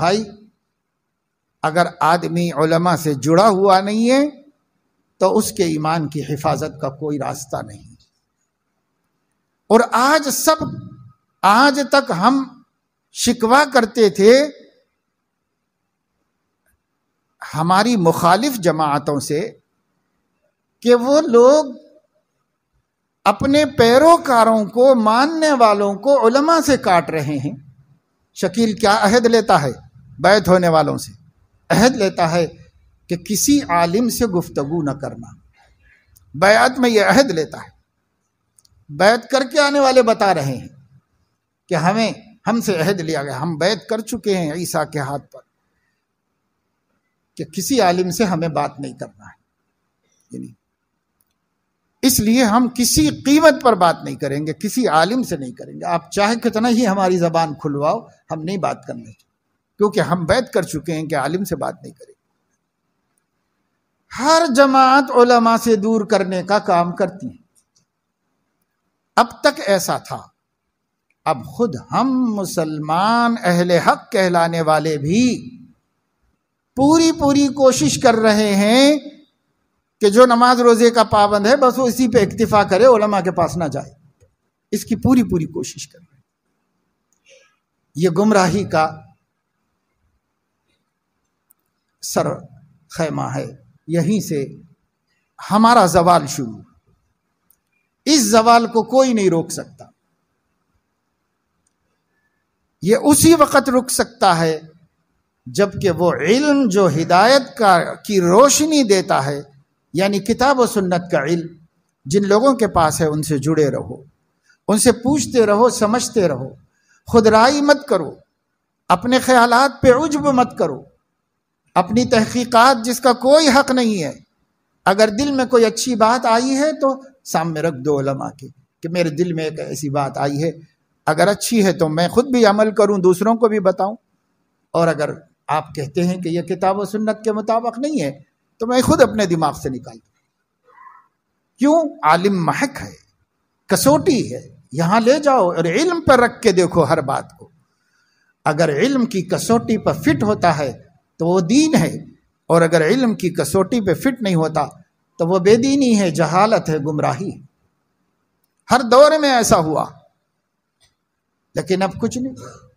भाई अगर आदमी उलमा से जुड़ा हुआ नहीं है तो उसके ईमान की हिफाजत का कोई रास्ता नहीं और आज सब आज तक हम शिकवा करते थे हमारी मुखालिफ जमातों से कि वो लोग अपने पैरोकारों को मानने वालों को उलमा से काट रहे हैं शकील क्या अहद लेता है बैत होने वालों से अहद लेता है कि किसी आलिम से गुफ्तगु न करना बैत में यह अहद लेता है बैत करके आने वाले बता रहे हैं कि हमें हमसे अहद लिया गया हम बैत कर चुके हैं ईसा के हाथ पर कि किसी आलिम से हमें बात नहीं करना है इसलिए हम किसी कीमत पर बात नहीं करेंगे किसी आलिम से नहीं करेंगे आप चाहे कितना ही हमारी जबान खुलवाओ हम नहीं बात करने क्योंकि हम वैध कर चुके हैं कि आलिम से बात नहीं करें हर जमात ओलमा से दूर करने का काम करती है अब तक ऐसा था अब खुद हम मुसलमान अहले हक कहलाने वाले भी पूरी पूरी कोशिश कर रहे हैं कि जो नमाज रोज़े का पाबंद है बस वो इसी पे इक्तफा करे ओलमा के पास ना जाए इसकी पूरी पूरी कोशिश कर रहे हैं ये गुमराही का सर खैमा है यहीं से हमारा जवाल शुरू इस जवाल को कोई नहीं रोक सकता ये उसी वक्त रुक सकता है जबकि वो इल्म जो हिदायत का की रोशनी देता है यानी किताब सुन्नत का इल्म जिन लोगों के पास है उनसे जुड़े रहो उनसे पूछते रहो समझते रहो खुदराई मत करो अपने ख्यालात पे उजब मत करो अपनी तहकीकात जिसका कोई हक नहीं है अगर दिल में कोई अच्छी बात आई है तो सामने रख दो ओलमा के कि मेरे दिल में एक ऐसी बात आई है अगर अच्छी है तो मैं खुद भी अमल करूं दूसरों को भी बताऊं और अगर आप कहते हैं कि यह किताब और सुन्नत के मुताबिक नहीं है तो मैं खुद अपने दिमाग से निकाल दूँ क्यों आलिम महक है कसोटी है यहाँ ले जाओ और इल्म पर रख के देखो हर बात को अगर इल्म की कसौटी पर फिट होता है तो वो दीन है और अगर इल्म की कसौटी पे फिट नहीं होता तो वो बेदीनी है जहालत है गुमराही है हर दौर में ऐसा हुआ लेकिन अब कुछ नहीं